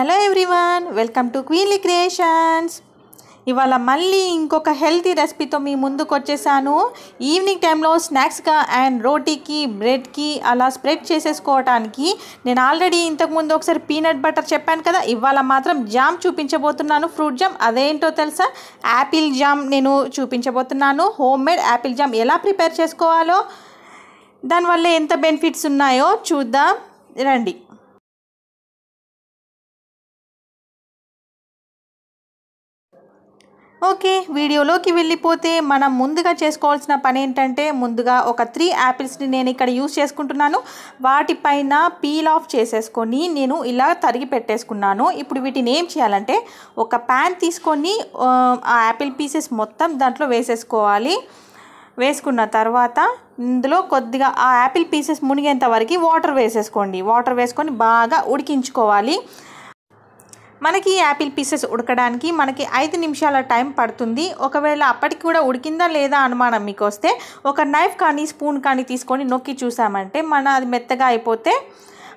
hello everyone welcome to Queenly Creations ఇవాళ మళ్ళీ ఇంకొక హెల్తీ రెసిపీతో మీ ముందుకు వచ్చేసాను ఈవినింగ్ టైంలో స్నాక్స్గా అండ్ రోటీకి బ్రెడ్కి అలా స్ప్రెడ్ చేసేసుకోవటానికి నేను ఆల్రెడీ ఇంతకుముందు ఒకసారి పీనట్ బటర్ చెప్పాను కదా ఇవాళ మాత్రం జామ్ చూపించబోతున్నాను ఫ్రూట్ జామ్ అదేంటో తెలుసా యాపిల్ జామ్ నేను చూపించబోతున్నాను హోమ్ మేడ్ యాపిల్ జామ్ ఎలా ప్రిపేర్ చేసుకోవాలో దానివల్ల ఎంత బెనిఫిట్స్ ఉన్నాయో చూద్దాం రండి ఓకే వీడియోలోకి వెళ్ళిపోతే మనం ముందుగా చేసుకోవాల్సిన పని ఏంటంటే ముందుగా ఒక త్రీ యాపిల్స్ని నేను ఇక్కడ యూస్ చేసుకుంటున్నాను వాటిపైన పీల్ ఆఫ్ చేసేసుకొని నేను ఇలా తరిగి పెట్టేసుకున్నాను ఇప్పుడు వీటిని ఏం చేయాలంటే ఒక ప్యాన్ తీసుకొని ఆ యాపిల్ పీసెస్ మొత్తం దాంట్లో వేసేసుకోవాలి వేసుకున్న తర్వాత ఇందులో కొద్దిగా ఆ యాపిల్ పీసెస్ మునిగేంత వరకు వాటర్ వేసేసుకోండి వాటర్ వేసుకొని బాగా ఉడికించుకోవాలి మనకి యాపిల్ పీసెస్ ఉడకడానికి మనకి ఐదు నిమిషాల టైం పడుతుంది ఒకవేళ అప్పటికి కూడా ఉడికిందా లేదా అనుమానం మీకు వస్తే ఒక నైఫ్ కానీ స్పూన్ కానీ తీసుకొని నొక్కి చూసామంటే మన అది మెత్తగా అయిపోతే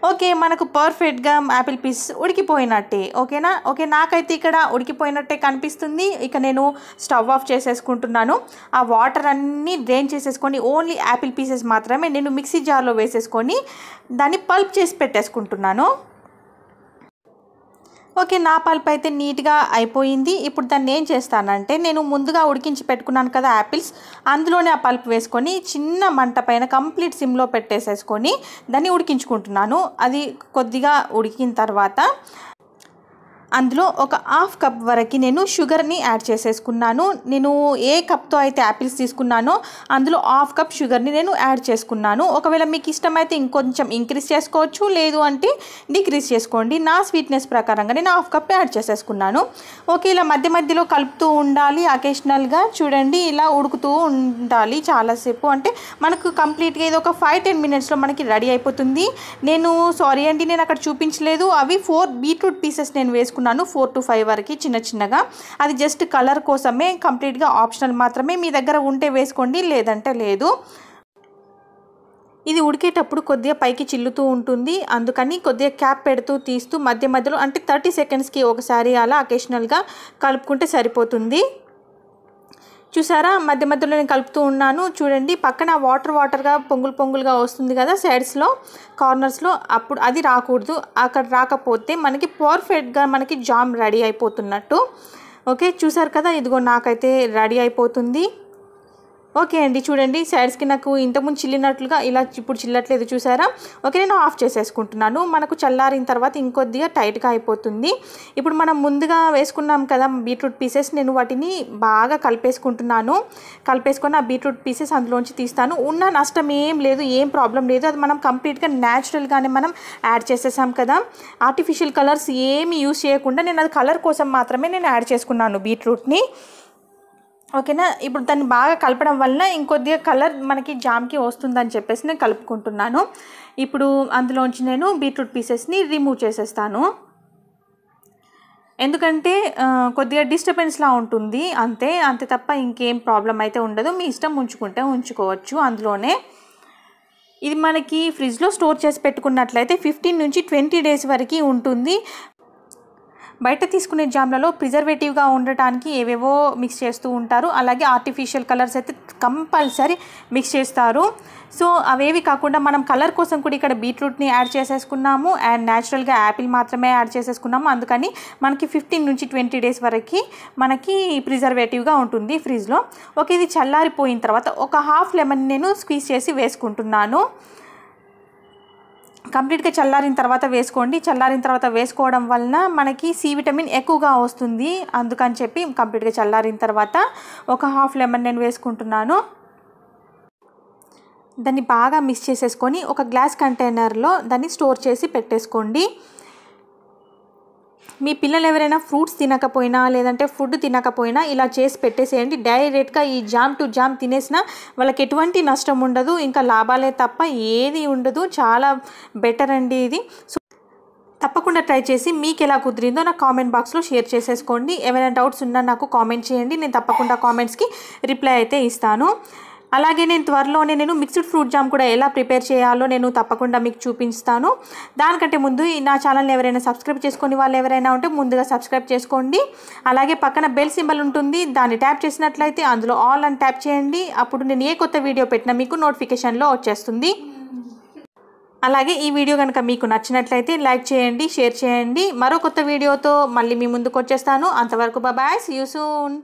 ఓకే మనకు పర్ఫెక్ట్గా యాపిల్ పీస్ ఉడికిపోయినట్టే ఓకేనా ఓకే నాకైతే ఇక్కడ ఉడికిపోయినట్టే కనిపిస్తుంది ఇక నేను స్టవ్ ఆఫ్ చేసేసుకుంటున్నాను ఆ వాటర్ అన్నీ డ్రైన్ చేసేసుకొని ఓన్లీ యాపిల్ పీసెస్ మాత్రమే నేను మిక్సీ జార్లో వేసేసుకొని దాన్ని పల్ప్ చేసి పెట్టేసుకుంటున్నాను ఓకే నా పల్ప్ అయితే నీట్గా అయిపోయింది ఇప్పుడు దాన్ని ఏం చేస్తానంటే నేను ముందుగా ఉడికించి పెట్టుకున్నాను కదా యాపిల్స్ అందులోనే ఆ పల్ప్ వేసుకొని చిన్న మంట పైన కంప్లీట్ సిమ్లో పెట్టేసేసుకొని దాన్ని ఉడికించుకుంటున్నాను అది కొద్దిగా ఉడికిన తర్వాత అందులో ఒక హాఫ్ కప్ వరకు నేను షుగర్ని యాడ్ చేసేసుకున్నాను నేను ఏ కప్తో అయితే యాపిల్స్ తీసుకున్నానో అందులో హాఫ్ కప్ షుగర్ని నేను యాడ్ చేసుకున్నాను ఒకవేళ మీకు ఇష్టమైతే ఇంకొంచెం ఇంక్రీజ్ చేసుకోవచ్చు లేదు అంటే డిక్రీజ్ చేసుకోండి నా స్వీట్నెస్ ప్రకారంగా నేను హాఫ్ కప్ యాడ్ చేసేసుకున్నాను ఓకే ఇలా మధ్య మధ్యలో కలుపుతూ ఉండాలి అకేషనల్గా చూడండి ఇలా ఉడుకుతూ ఉండాలి చాలాసేపు అంటే మనకు కంప్లీట్గా ఇది ఒక ఫైవ్ టెన్ మినిట్స్లో మనకి రెడీ అయిపోతుంది నేను సారీ అండి నేను అక్కడ చూపించలేదు అవి ఫోర్ బీట్రూట్ పీసెస్ నేను వేసుకున్నాను తీసుకున్నాను ఫోర్ టు ఫైవ్ వరకు చిన్న చిన్నగా అది జస్ట్ కలర్ కోసమే కంప్లీట్గా ఆప్షనల్ మాత్రమే మీ దగ్గర ఉంటే వేసుకోండి లేదంటే లేదు ఇది ఉడికేటప్పుడు కొద్దిగా పైకి చిల్లుతూ ఉంటుంది అందుకని కొద్దిగా క్యాప్ పెడుతూ తీస్తూ మధ్య మధ్యలో అంటే థర్టీ సెకండ్స్కి ఒకసారి అలా అకేషనల్గా కలుపుకుంటే సరిపోతుంది చూసారా మధ్య మధ్యలో నేను కలుపుతూ ఉన్నాను చూడండి పక్కన వాటర్ వాటర్గా పొంగులు పొంగులుగా వస్తుంది కదా సైడ్స్లో కార్నర్స్లో అప్పుడు అది రాకూడదు అక్కడ రాకపోతే మనకి పర్ఫెక్ట్గా మనకి జామ్ రెడీ అయిపోతున్నట్టు ఓకే చూసారు కదా ఇదిగో నాకైతే రెడీ అయిపోతుంది ఓకే అండి చూడండి సైడ్స్కి నాకు ఇంతకుముందు చిల్లినట్లుగా ఇలా ఇప్పుడు చిల్లట్లేదు చూసారా ఓకే నేను ఆఫ్ చేసేసుకుంటున్నాను మనకు చల్లారిన తర్వాత ఇంకొద్దిగా టైట్గా అయిపోతుంది ఇప్పుడు మనం ముందుగా వేసుకున్నాం కదా బీట్రూట్ పీసెస్ నేను వాటిని బాగా కలిపేసుకుంటున్నాను కలిపేసుకొని ఆ బీట్రూట్ పీసెస్ అందులోంచి తీస్తాను ఉన్న నష్టం ఏం లేదు ఏం ప్రాబ్లం లేదు అది మనం కంప్లీట్గా న్యాచురల్గానే మనం యాడ్ చేసేసాం కదా ఆర్టిఫిషియల్ కలర్స్ ఏమి యూస్ చేయకుండా నేను అది కలర్ కోసం మాత్రమే నేను యాడ్ చేసుకున్నాను బీట్రూట్ని ఓకేనా ఇప్పుడు దాన్ని బాగా కలపడం వలన ఇంకొద్దిగా కలర్ మనకి జామ్కి వస్తుందని చెప్పేసి నేను కలుపుకుంటున్నాను ఇప్పుడు అందులోంచి నేను బీట్రూట్ పీసెస్ని రిమూవ్ చేసేస్తాను ఎందుకంటే కొద్దిగా డిస్టర్బెన్స్లా ఉంటుంది అంతే అంతే తప్ప ఇంకేం ప్రాబ్లం అయితే ఉండదు మీ ఇష్టం ఉంచుకుంటే ఉంచుకోవచ్చు అందులోనే ఇది మనకి ఫ్రిడ్జ్లో స్టోర్ చేసి పెట్టుకున్నట్లయితే ఫిఫ్టీన్ నుంచి ట్వంటీ డేస్ వరకు ఉంటుంది బయట తీసుకునే జామ్లలో ప్రిజర్వేటివ్గా ఉండటానికి ఏవేవో మిక్స్ చేస్తూ ఉంటారు అలాగే ఆర్టిఫిషియల్ కలర్స్ అయితే కంపల్సరీ మిక్స్ చేస్తారు సో అవేవి కాకుండా మనం కలర్ కోసం కూడా ఇక్కడ బీట్రూట్ని యాడ్ చేసేసుకున్నాము అండ్ న్యాచురల్గా యాపిల్ మాత్రమే యాడ్ చేసేసుకున్నాము అందుకని మనకి ఫిఫ్టీన్ నుంచి ట్వంటీ డేస్ వరకు మనకి ప్రిజర్వేటివ్గా ఉంటుంది ఫ్రిడ్జ్లో ఓకే ఇది చల్లారిపోయిన తర్వాత ఒక హాఫ్ లెమన్ నేను స్క్వీజ్ చేసి వేసుకుంటున్నాను కంప్లీట్గా చల్లారిన తర్వాత వేసుకోండి చల్లారిన తర్వాత వేసుకోవడం వలన మనకి సి విటమిన్ ఎక్కువగా వస్తుంది అందుకని చెప్పి కంప్లీట్గా చల్లారిన తర్వాత ఒక హాఫ్ లెమన్ నేను వేసుకుంటున్నాను దాన్ని బాగా మిక్స్ చేసేసుకొని ఒక గ్లాస్ కంటైనర్లో దాన్ని స్టోర్ చేసి పెట్టేసుకోండి మీ పిల్లలు ఎవరైనా ఫ్రూట్స్ తినకపోయినా లేదంటే ఫుడ్ తినకపోయినా ఇలా చేసి పెట్టేసేయండి డైరెక్ట్గా ఈ జామ్ టు జామ్ తినేసినా వాళ్ళకి ఎటువంటి నష్టం ఉండదు ఇంకా లాభాలే తప్ప ఏది ఉండదు చాలా బెటర్ అండి ఇది సో తప్పకుండా ట్రై చేసి మీకు ఎలా కుదిరిందో నాకు కామెంట్ బాక్స్లో షేర్ చేసేసుకోండి ఏమైనా డౌట్స్ ఉన్నా నాకు కామెంట్ చేయండి నేను తప్పకుండా కామెంట్స్కి రిప్లై అయితే ఇస్తాను అలాగే నేను త్వరలోనే నేను మిక్స్డ్ ఫ్రూట్ జామ్ కూడా ఎలా ప్రిపేర్ చేయాలో నేను తప్పకుండా మీకు చూపిస్తాను దానికంటే ముందు నా ఛానల్ని ఎవరైనా సబ్స్క్రైబ్ చేసుకుని వాళ్ళు ఎవరైనా ఉంటే ముందుగా సబ్స్క్రైబ్ చేసుకోండి అలాగే పక్కన బెల్ సింబల్ ఉంటుంది దాన్ని ట్యాప్ చేసినట్లయితే అందులో ఆల్ అని ట్యాప్ చేయండి అప్పుడు నేను ఏ కొత్త వీడియో పెట్టినా మీకు నోటిఫికేషన్లో వచ్చేస్తుంది అలాగే ఈ వీడియో కనుక మీకు నచ్చినట్లయితే లైక్ చేయండి షేర్ చేయండి మరో కొత్త వీడియోతో మళ్ళీ మీ ముందుకు వచ్చేస్తాను అంతవరకు బాబాయ్ సీ యూ సూన్